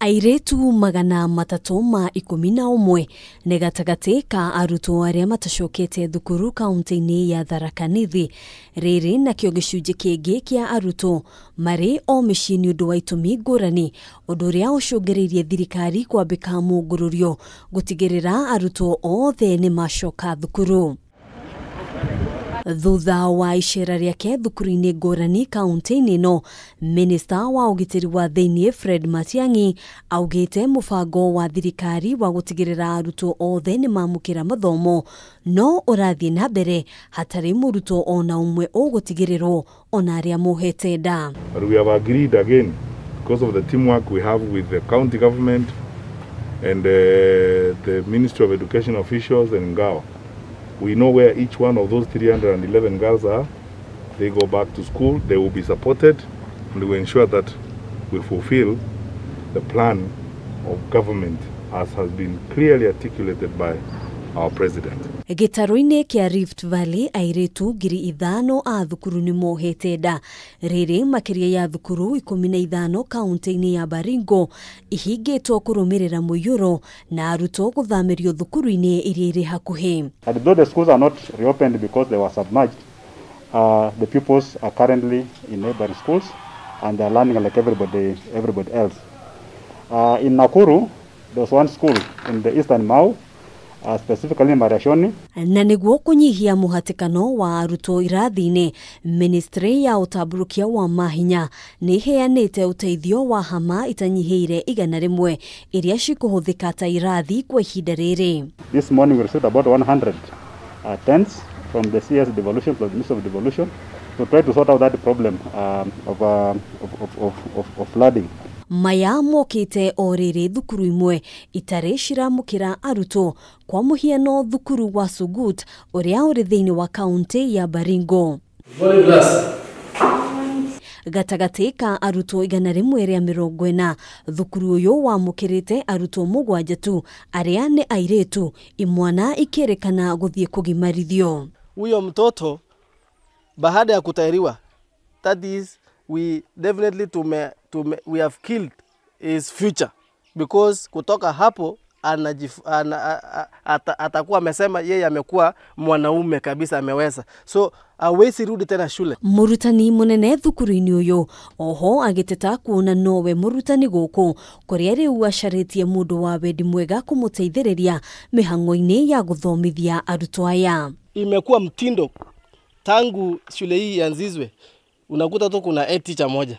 airetu magana matatũ ma ikũmi na ũmwe nä gatagatä ka arutwo a matacokete thukuru kauntä -inä ya Tharaka Nithi cunjä kä ngä kä a arutwo marä o mĩciĩ å ndå wa itũmi ngũrani ũndũ rä irie thirikari tigä rä ra arutwo othe nä macoka thukuru thutha wa icera rĩake thukuru-inĩ ngũrani kaunti-inĩ ĩno minista wa ugitiri wa thĩinĩ fred matiang'i augĩte mũbango wa thirikari wa gũtigĩrĩra arutwo othe nĩ mamukira mathomo no ũrathiĩ na mbere hatarĩ mũrutwo ona ũmwe ũgũtigĩrĩrwo ona arĩa mũhete nda because of the teamwork we have with the county government and uh, the Ministry of Education officials and Ngao. We know where each one of those 311 girls are. They go back to school, they will be supported, and we ensure that we fulfill the plan of government as has been clearly articulated by our president gĩtarũ-inĩ kĩa Rift Valley airĩtu ngiri ithano a thukuru nĩ mohete nda rĩrĩ makĩria ya thukuru ikũmi na ithano kaunti-inĩ ya Baringo ihingĩtwo kũrũmĩrĩra mũiyũro na arutwo gũthamĩrio thukuru-inĩ iria irĩ hakuhĩ uh, the pupils are currently in neighboring schools and learning like everybody everybody else uh, in Nakuru there was one school in the eastern Mau Uh, specifically Marashoni. Na niguo kunyihia muhatikano wa arutwo irathi-inĩ ministry ya ũtambũrũkia wa mahinya nĩ iheanĩte ũteithio wa hama itanyihĩire igana rĩmwe iria cikũhũthĩka ta irathi kwa ihinda rĩrĩ. This morning we received about 100 uh, tents from the CS devolution plus the Ministry of devolution to try to sort out that problem um, of, uh, of, of, of, of flooding maya mokite o riri thukuru imwe itari ciramukira arutwo kwa muhiano thukuru wa sugut uria uri thiini wa kaunti ya baringo gatagatĩ ka arutwo igana rĩmwe rĩa mĩrongo ĩna thukuru ũyũ wamũkĩrĩte arutwo mũgwanja tu arĩa nĩ airĩtu imwana ikĩrĩkana gũthiĩ kũgimarithio uyo mtoto bahada ya kutairiwa that is we definitely tume tume, we have killed his future because kutoka hapo anajif, an, ata, atakuwa amesema yeye amekuwa mwanaume kabisa ameweza so awesi rudi tena shule murutani munene thukuru-ini uyu oho agiteta kuona nowe murutani guku kuria riu acaritie mundu wa wendi mwega kumuteithiriria mihango-ini ya guthomithia arutwo aya imekuwa mtindo tangu shule hii yanzizwe unakuta tu kuna e teacher moja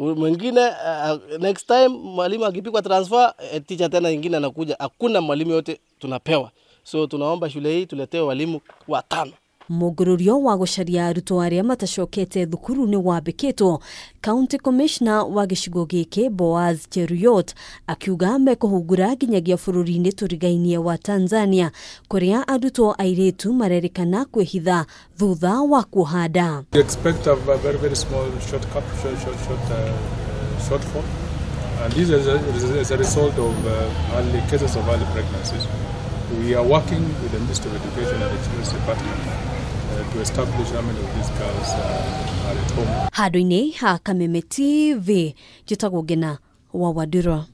Mwingine uh, uh, next time mwalimu akipikwa transfer uh, teacher tena ingine anakuja. Hakuna mwalimu yote tunapewa, so tunaomba shule hii tuletee walimu watano. Mugururio wa gucaria arutwo aria matacokete thukuru ni wambikitwo. County Commissioner wa gicigo giki Boaz Cheruyot akiuga mekuhungura nginyagia bururi-ini turigainie wa Tanzania kuria arutwo airitu marerikana kwihitha thutha wa kuoha nda. Uh, uh, and this is a, is a result of uh, early cases of early pregnancies. We are working with the Ministry of Education and the Children's Department Uh, handå-inä ha kameme tv njä tagwo ngena wa wandura